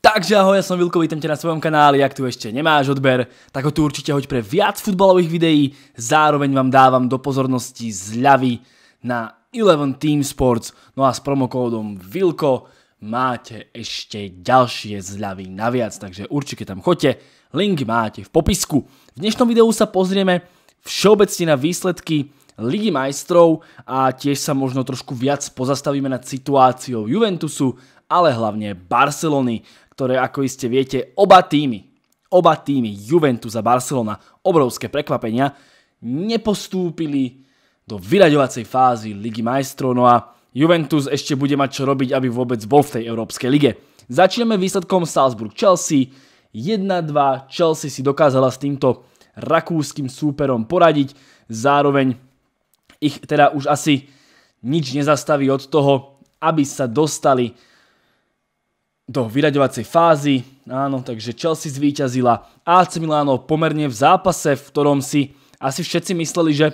Takže ahoj, ja som Vilko, vítam ťa na svojom kanáli, ak tu ešte nemáš odber, tak ho tu určite hoď pre viac futbalových videí, zároveň vám dávam do pozornosti zľavy na 11 Team Sports, no a s promokódom VILKO máte ešte ďalšie zľavy naviac, takže určite tam choďte, link máte v popisku. V dnešnom videu sa pozrieme všeobecne na výsledky Ligy majstrov a tiež sa možno trošku viac pozastavíme nad situáciou Juventusu ale hlavne Barcelony, ktoré, ako iste viete, oba týmy, oba týmy Juventus a Barcelona, obrovské prekvapenia, nepostúpili do vyraďovacej fázy Ligy majstrov. No a Juventus ešte bude mať čo robiť, aby vôbec bol v tej Európskej lige. Začneme výsledkom Salzburg-Chelsea. 1-2 Chelsea si dokázala s týmto rakúskym súperom poradiť. Zároveň ich teda už asi nič nezastaví od toho, aby sa dostali do vyraďovacej fázy. Áno, takže Chelsea zvíťazila AC Milano pomerne v zápase, v ktorom si asi všetci mysleli, že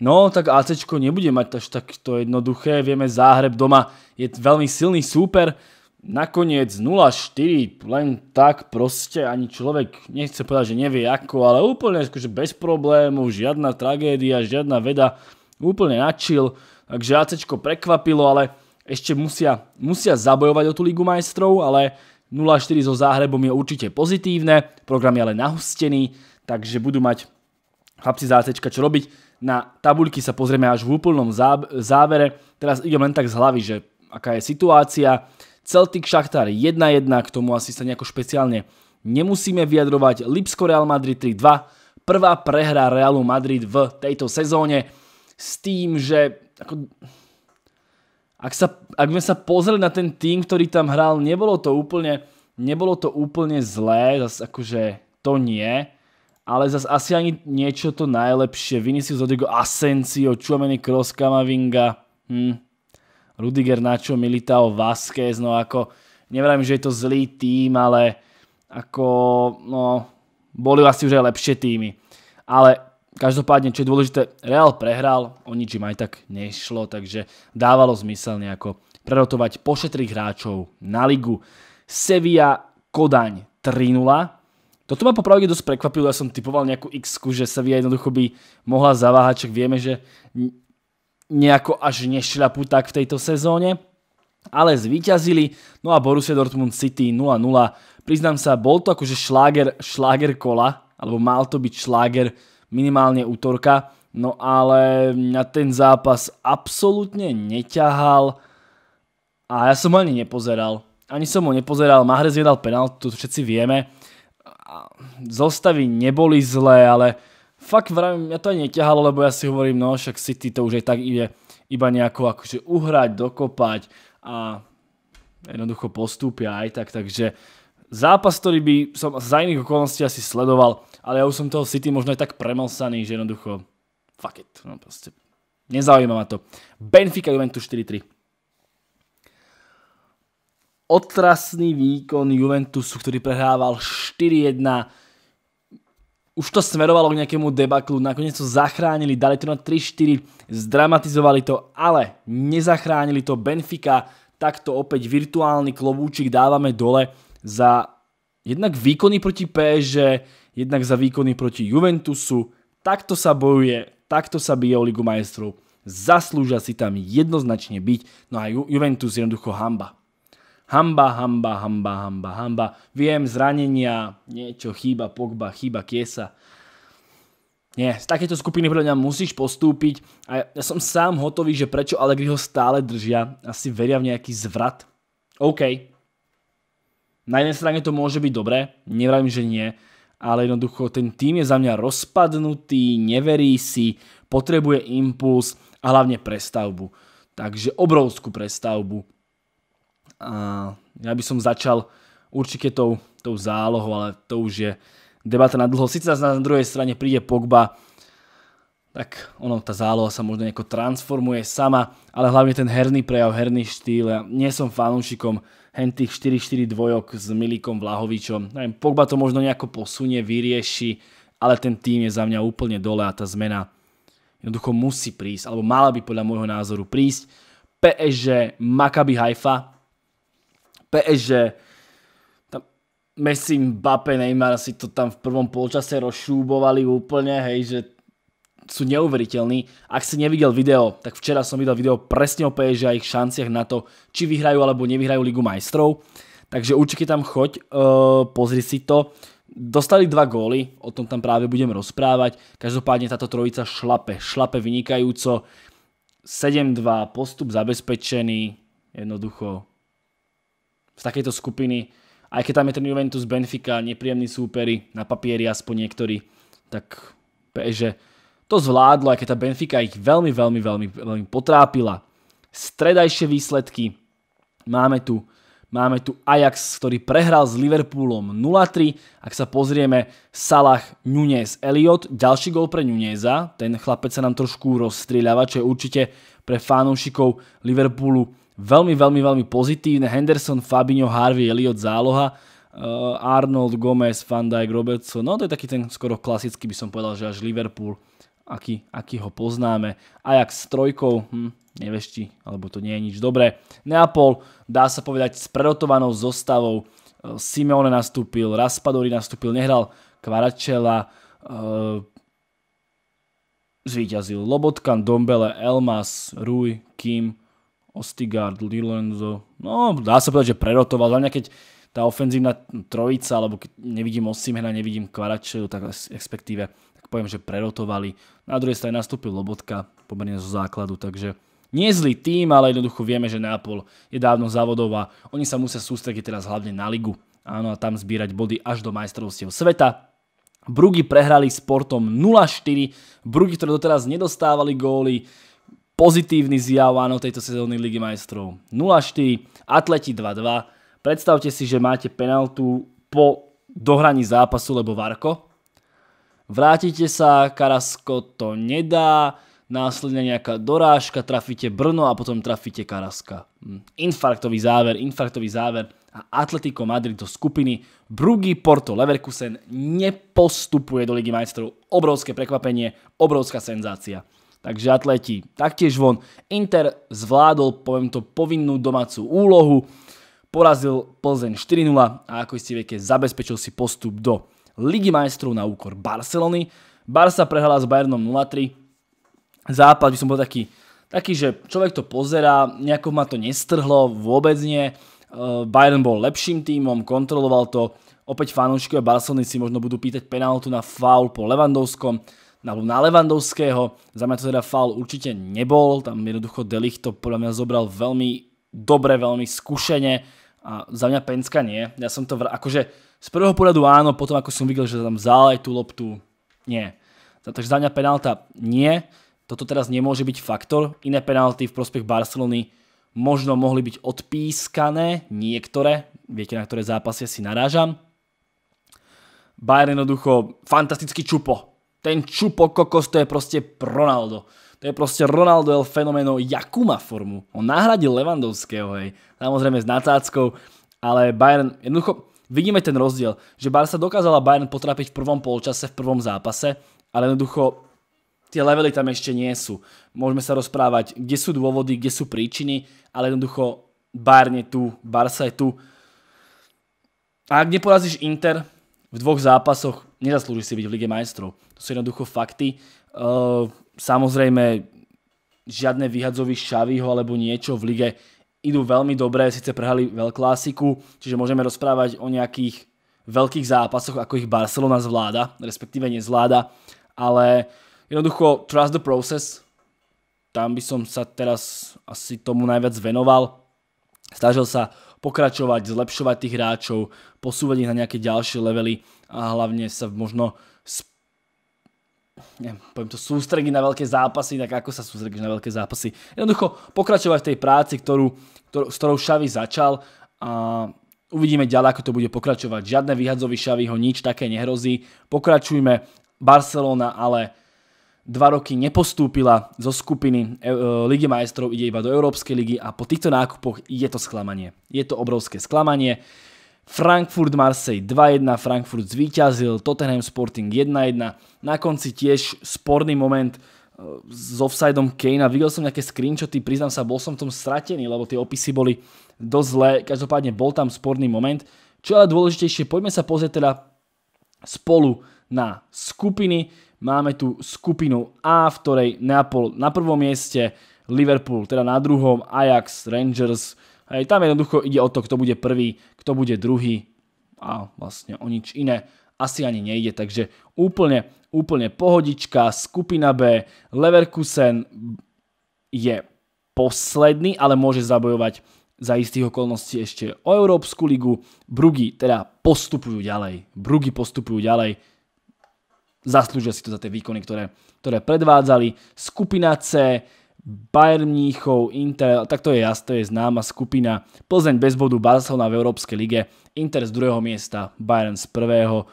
no, tak AC nebude mať až takto jednoduché. Vieme, Záhreb doma je veľmi silný súper. Nakoniec 0-4, len tak proste, ani človek nechce povedať, že nevie ako, ale úplne akože bez problému, žiadna tragédia, žiadna veda, úplne načil. Takže AC prekvapilo, ale ešte musia, musia zabojovať o tú Ligu majstrov, ale 0-4 so Záhrebom je určite pozitívne, program je ale nahustený, takže budú mať chlapci zácečka čo robiť. Na tabuľky sa pozrieme až v úplnom závere. Teraz idem len tak z hlavy, že aká je situácia. Celtic Šachtar 1-1, k tomu asi sa nejako špeciálne nemusíme vyjadrovať. Lipsko Real Madrid 3-2, prvá prehra Realu Madrid v tejto sezóne s tým, že ako, ak, sa, ak sme sa pozreli na ten tým, ktorý tam hral, nebolo to úplne, nebolo to úplne zlé, zase akože to nie, ale zase asi ani niečo to najlepšie. Vinicius Rodrigo Asensio, Chouameni Kroos, Kamavinga, hm. Rudiger Nacho, Militao, Vázquez, no ako, nevrajím, že je to zlý tým, ale ako, no, boli asi už aj lepšie týmy. Ale Každopádne, čo je dôležité, Real prehral, o im aj tak nešlo, takže dávalo zmysel nejako prerotovať pošetrých hráčov na ligu. Sevilla, Kodaň 3-0. Toto ma popravde dosť prekvapilo, ja som typoval nejakú x že Sevilla jednoducho by mohla zaváhať, čak vieme, že nejako až nešľapú tak v tejto sezóne. Ale zvíťazili, no a Borussia Dortmund City 0-0. Priznám sa, bol to akože šláger, šláger kola, alebo mal to byť šláger kola minimálne útorka. No ale mňa ten zápas absolútne neťahal a ja som ho ani nepozeral. Ani som ho nepozeral, Mahrez jedal penaltu, to všetci vieme. Zostavy neboli zlé, ale fakt vravím, mňa to ani neťahalo, lebo ja si hovorím, no však City to už aj tak ide iba nejako akože uhrať, dokopať a jednoducho postúpia aj tak, takže zápas, ktorý by som za iných okolností asi sledoval, ale ja už som toho City možno aj tak premosaný, že jednoducho fuck it, no proste nezaujíma ma to. Benfica Juventus 4-3. Otrasný výkon Juventusu, ktorý prehrával 4-1. Už to smerovalo k nejakému debaklu, nakoniec to zachránili, dali to na 3-4, zdramatizovali to, ale nezachránili to Benfica, takto opäť virtuálny klobúčik dávame dole za jednak výkony proti PSG, jednak za výkony proti Juventusu. Takto sa bojuje, takto sa bije o Ligu majestrov. Zaslúžia si tam jednoznačne byť. No a Ju- Juventus jednoducho hamba. Hamba, hamba, hamba, hamba, hamba. Viem, zranenia, niečo chýba, Pogba, chýba Kiesa. Nie, z takéto skupiny podľa mňa musíš postúpiť a ja som sám hotový, že prečo Allegri ho stále držia. Asi veria v nejaký zvrat. OK. Na jednej strane to môže byť dobré, nevravím, že nie, ale jednoducho ten tým je za mňa rozpadnutý, neverí si, potrebuje impuls a hlavne prestavbu. Takže obrovskú prestavbu. A ja by som začal určite tou, tou zálohou, ale to už je debata na dlho. Sice na druhej strane príde Pogba, tak ono, tá záloha sa možno nejako transformuje sama, ale hlavne ten herný prejav, herný štýl. Ja nie som fanúšikom hen tých 4-4 dvojok s Milikom Vlahovičom. Neviem, Pogba to možno nejako posunie, vyrieši, ale ten tým je za mňa úplne dole a tá zmena jednoducho musí prísť, alebo mala by podľa môjho názoru prísť. PSG Maccabi Haifa, PSG Messi, Mbappé, Neymar si to tam v prvom polčase rozšúbovali úplne, hej, že sú neuveriteľní. Ak si nevidel video, tak včera som videl video presne o PSG a ich šanciach na to, či vyhrajú alebo nevyhrajú Ligu majstrov. Takže určite tam choď, e, pozri si to. Dostali dva góly, o tom tam práve budem rozprávať. Každopádne táto trojica šlape, šlape vynikajúco. 7-2, postup zabezpečený, jednoducho z takejto skupiny, aj keď tam je ten Juventus, Benfica, nepríjemní súperi, na papieri aspoň niektorí, tak PSG to zvládlo, aj keď tá Benfica ich veľmi, veľmi, veľmi, veľmi potrápila. Stredajšie výsledky. Máme tu, máme tu Ajax, ktorý prehral s Liverpoolom 0-3. Ak sa pozrieme, Salah, Nunez, Elliot, ďalší gol pre Nuneza. Ten chlapec sa nám trošku rozstrieľava, čo je určite pre fanúšikov Liverpoolu veľmi, veľmi, veľmi pozitívne. Henderson, Fabinho, Harvey, Elliot, záloha. Uh, Arnold, Gomez, Van Dijk, Robertson. No to je taký ten skoro klasický, by som povedal, že až Liverpool aký, aký ho poznáme. Ajax s trojkou, hm, nevešti, alebo to nie je nič dobré. Neapol, dá sa povedať, s prerotovanou zostavou. Eh, Simeone nastúpil, Raspadori nastúpil, nehral Kvaračela, e, eh, zvýťazil Lobotkan, Dombele, Elmas, Rui, Kim, Ostigard, Lilenzo. No, dá sa povedať, že prerotoval. Hlavne keď tá ofenzívna trojica, alebo keď nevidím Osimena, nevidím Kvaračelu, tak respektíve poviem, že prerotovali. Na druhej strane nastúpil Lobotka pomerne zo základu, takže nie zlý tým, ale jednoducho vieme, že Neapol je dávno závodová. Oni sa musia sústrediť teraz hlavne na ligu. Áno, a tam zbierať body až do majstrovstiev sveta. Brugy prehrali s portom 0-4. Brugy, ktoré doteraz nedostávali góly, pozitívny zjav áno tejto sezóny Ligy majstrov. 0-4, Atleti 2-2. Predstavte si, že máte penaltu po dohraní zápasu, lebo Varko Vrátite sa, Karasko to nedá, následne nejaká dorážka, trafíte Brno a potom trafíte Karaska. Hm, infarktový záver, infarktový záver a Atletico Madrid do skupiny Brugy Porto Leverkusen nepostupuje do Ligy majstrov. Obrovské prekvapenie, obrovská senzácia. Takže atleti taktiež von. Inter zvládol, poviem to, povinnú domácu úlohu, porazil Plzeň 4-0 a ako ste viete, zabezpečil si postup do Ligi majstrov na úkor Barcelony. Barca prehrala s Bayernom 0-3. Západ by som bol taký, taký, že človek to pozerá, nejako ma to nestrhlo, vôbec nie. E, Bayern bol lepším tímom, kontroloval to. Opäť a Barcelony si možno budú pýtať penáltu na faul po Levandovskom alebo na Levandovského. Za mňa to teda faul určite nebol, tam jednoducho Delich to podľa mňa zobral veľmi dobre, veľmi skúšene a za mňa Penska nie. Ja som to, akože z prvého pohľadu áno, potom ako som videl, že tam vzal aj tú loptu, nie. Takže za mňa penálta nie. Toto teraz nemôže byť faktor. Iné penálty v prospech Barcelony možno mohli byť odpískané, niektoré, viete, na ktoré zápasy si narážam. Bayern jednoducho fantastický čupo, ten čupo kokos to je proste Ronaldo. To je proste Ronaldo El Fenomeno Jakuma formu. On nahradil Levandovského, hej. Samozrejme s natáckou, ale Bayern, jednoducho vidíme ten rozdiel, že Barca dokázala Bayern potrapiť v prvom polčase, v prvom zápase, ale jednoducho tie levely tam ešte nie sú. Môžeme sa rozprávať, kde sú dôvody, kde sú príčiny, ale jednoducho Bayern je tu, Barca je tu. A ak neporazíš Inter v dvoch zápasoch, nezaslúži si byť v Lige majstrov. To sú jednoducho fakty. Ehm, samozrejme, žiadne vyhadzovy Šaviho alebo niečo v lige idú veľmi dobre, síce prehali veľklásiku, čiže môžeme rozprávať o nejakých veľkých zápasoch, ako ich Barcelona zvláda, respektíve nezvláda, ale jednoducho trust the process, tam by som sa teraz asi tomu najviac venoval. Snažil sa pokračovať, zlepšovať tých hráčov, posúvať ich na nejaké ďalšie levely a hlavne sa možno poviem to, sústrediť na veľké zápasy, tak ako sa sústredíš na veľké zápasy. Jednoducho pokračovať v tej práci, s ktorou Šavi začal a uvidíme ďalej, ako to bude pokračovať. Žiadne vyhadzovi Šaviho, nič také nehrozí. Pokračujme Barcelona, ale dva roky nepostúpila zo skupiny e, e, Ligy majstrov, ide iba do Európskej ligy a po týchto nákupoch je to sklamanie. Je to obrovské sklamanie. Frankfurt Marseille 2-1, Frankfurt zvíťazil, Tottenham Sporting 1-1, na konci tiež sporný moment e, s offsideom Kanea, videl som nejaké screenshoty, priznám sa, bol som v tom stratený, lebo tie opisy boli dosť zlé, každopádne bol tam sporný moment. Čo ale dôležitejšie, poďme sa pozrieť teda spolu na skupiny, Máme tu skupinu A, v ktorej Neapol na prvom mieste, Liverpool teda na druhom, Ajax, Rangers. Hej, tam jednoducho ide o to, kto bude prvý, kto bude druhý a vlastne o nič iné asi ani nejde, takže úplne, úplne pohodička, skupina B, Leverkusen je posledný, ale môže zabojovať za istých okolností ešte o Európsku ligu, Brugy teda postupujú ďalej, Brugy postupujú ďalej, zaslúžia si to za tie výkony, ktoré, ktoré predvádzali. Skupina C, Bayern Mníchov, Inter, tak to je jasné, to je známa skupina. Plzeň bez bodu, Barcelona v Európskej lige, Inter z druhého miesta, Bayern z prvého.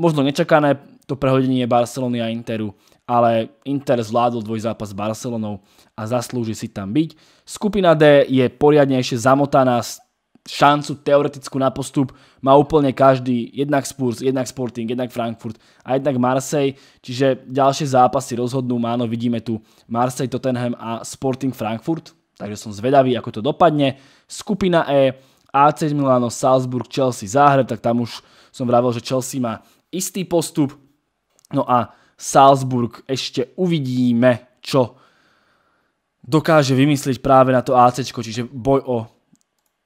Možno nečakané to prehodenie Barcelony a Interu, ale Inter zvládol dvojzápas s Barcelonou a zaslúži si tam byť. Skupina D je poriadnejšie zamotaná s šancu teoretickú na postup má úplne každý, jednak Spurs, jednak Sporting, jednak Frankfurt a jednak Marseille, čiže ďalšie zápasy rozhodnú, áno, vidíme tu Marseille, Tottenham a Sporting Frankfurt, takže som zvedavý, ako to dopadne. Skupina E, AC Milano, Salzburg, Chelsea, Záhreb, tak tam už som vravel, že Chelsea má istý postup, no a Salzburg ešte uvidíme, čo dokáže vymyslieť práve na to AC, čiže boj o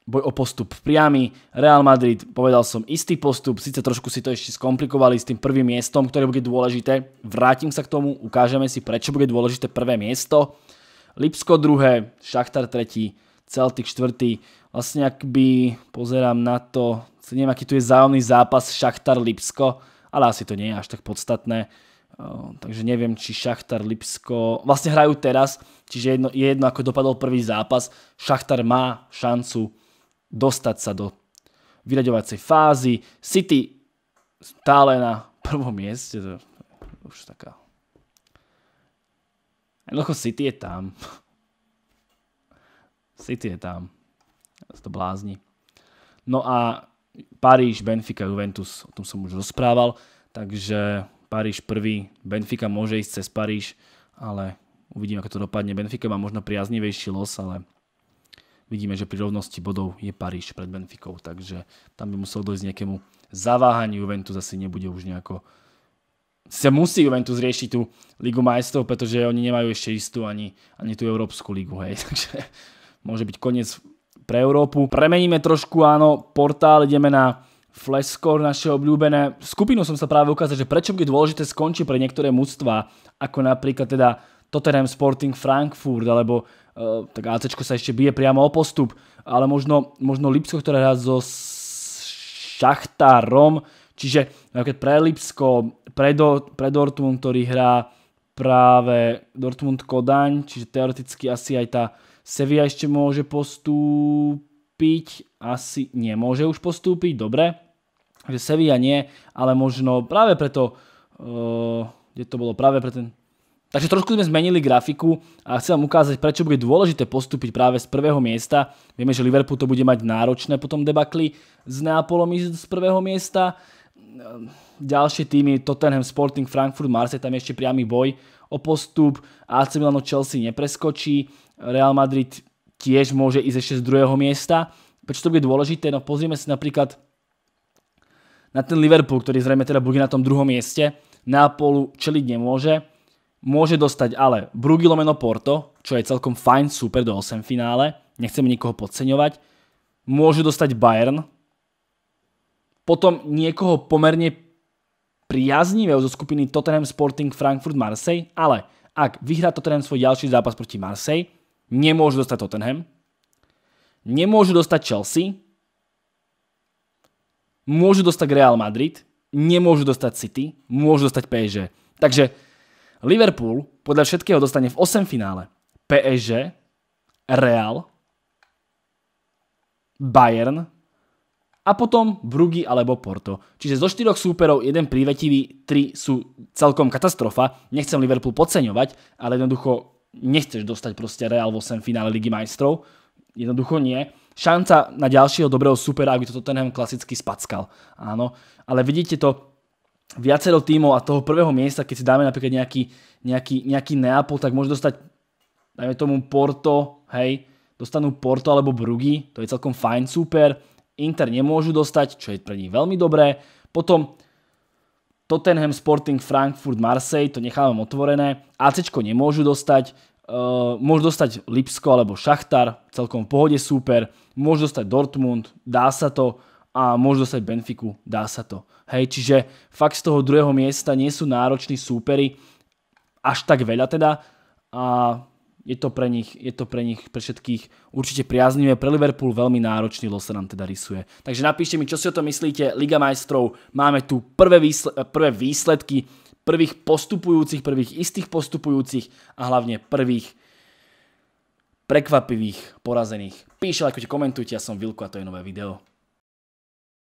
boj o postup priamy. Real Madrid, povedal som, istý postup, síce trošku si to ešte skomplikovali s tým prvým miestom, ktoré bude dôležité. Vrátim sa k tomu, ukážeme si, prečo bude dôležité prvé miesto. Lipsko druhé, Šachtar tretí, Celtic štvrtý. Vlastne ak by, pozerám na to, neviem, aký tu je zájomný zápas Šachtar-Lipsko, ale asi to nie je až tak podstatné. Takže neviem, či Šachtar Lipsko... Vlastne hrajú teraz, čiže jedno, je jedno, ako dopadol prvý zápas. Šachtar má šancu dostať sa do vyraďovacej fázy. City stále na prvom mieste. To už taká... Jednoducho City je tam. City je tam. Ja to blázni. No a Paríž, Benfica, Juventus, o tom som už rozprával, takže Paríž prvý, Benfica môže ísť cez Paríž, ale uvidím, ako to dopadne. Benfica má možno priaznivejší los, ale Vidíme, že pri rovnosti bodov je Paríž pred Benfikou, takže tam by musel dojsť nejakému zaváhaniu. Juventus asi nebude už nejako sa musí Juventus riešiť tú Ligu majstrov, pretože oni nemajú ešte istú ani, ani tú Európsku ligu, hej. Takže môže byť koniec pre Európu. Premeníme trošku, áno, portál, ideme na Flashcore, naše obľúbené. Skupinu som sa práve ukázal, že prečo by dôležité skončí pre niektoré mužstva, ako napríklad teda Tottenham Sporting Frankfurt, alebo uh, tak AC sa ešte bije priamo o postup, ale možno, možno Lipsko, ktoré hrá so Šachtárom, čiže napríklad eh, pre Lipsko, pre, Do, pre Dortmund, ktorý hrá práve Dortmund Kodaň, čiže teoreticky asi aj tá Sevilla ešte môže postúpiť, asi nemôže už postúpiť, dobre. že Sevilla nie, ale možno práve preto, uh, kde to bolo, práve pre ten Takže trošku sme zmenili grafiku a chcem vám ukázať, prečo bude dôležité postúpiť práve z prvého miesta. Vieme, že Liverpool to bude mať náročné potom debakli s Neapolom z prvého miesta. Ďalšie týmy Tottenham, Sporting, Frankfurt, Marseille, tam je ešte priamy boj o postup. AC Milano Chelsea nepreskočí. Real Madrid tiež môže ísť ešte z druhého miesta. Prečo to bude dôležité? No pozrieme si napríklad na ten Liverpool, ktorý zrejme teda bude na tom druhom mieste. Neapolu čeliť nemôže. Môže dostať ale Brugy lomeno Porto, čo je celkom fajn, super do 8 finále. Nechceme nikoho podceňovať. Môže dostať Bayern. Potom niekoho pomerne priaznivého zo skupiny Tottenham Sporting Frankfurt Marseille, ale ak vyhrá Tottenham svoj ďalší zápas proti Marseille, nemôže dostať Tottenham. Nemôžu dostať Chelsea. Môžu dostať Real Madrid. Nemôžu dostať City. Môžu dostať PSG. Takže Liverpool podľa všetkého dostane v 8 finále PSG, Real, Bayern a potom Brugy alebo Porto. Čiže zo štyroch súperov jeden prívetivý, tri sú celkom katastrofa. Nechcem Liverpool podceňovať, ale jednoducho nechceš dostať proste Real v 8 finále Ligy majstrov. Jednoducho nie. Šanca na ďalšieho dobrého supera, aby to Tottenham klasicky spackal. Áno, ale vidíte to, viacero tímov a toho prvého miesta, keď si dáme napríklad nejaký, nejaký, nejaký Neapol, tak môže dostať, dajme tomu Porto, hej, dostanú Porto alebo Brugy, to je celkom fajn, super. Inter nemôžu dostať, čo je pre nich veľmi dobré. Potom Tottenham, Sporting, Frankfurt, Marseille, to nechávam otvorené. ACčko nemôžu dostať, Uh, môžu dostať Lipsko alebo Šachtar, celkom v pohode super, môžu dostať Dortmund, dá sa to, a môžu dostať Benfiku, dá sa to. Hej, čiže fakt z toho druhého miesta nie sú nároční súpery, až tak veľa teda a je to pre nich, je to pre nich pre všetkých určite priaznivé. Pre Liverpool veľmi náročný los sa nám teda rysuje. Takže napíšte mi, čo si o tom myslíte. Liga majstrov, máme tu prvé, výsle- prvé výsledky prvých postupujúcich, prvých istých postupujúcich a hlavne prvých prekvapivých porazených. Píšte, ako komentujte, ja som Vilko a to je nové video.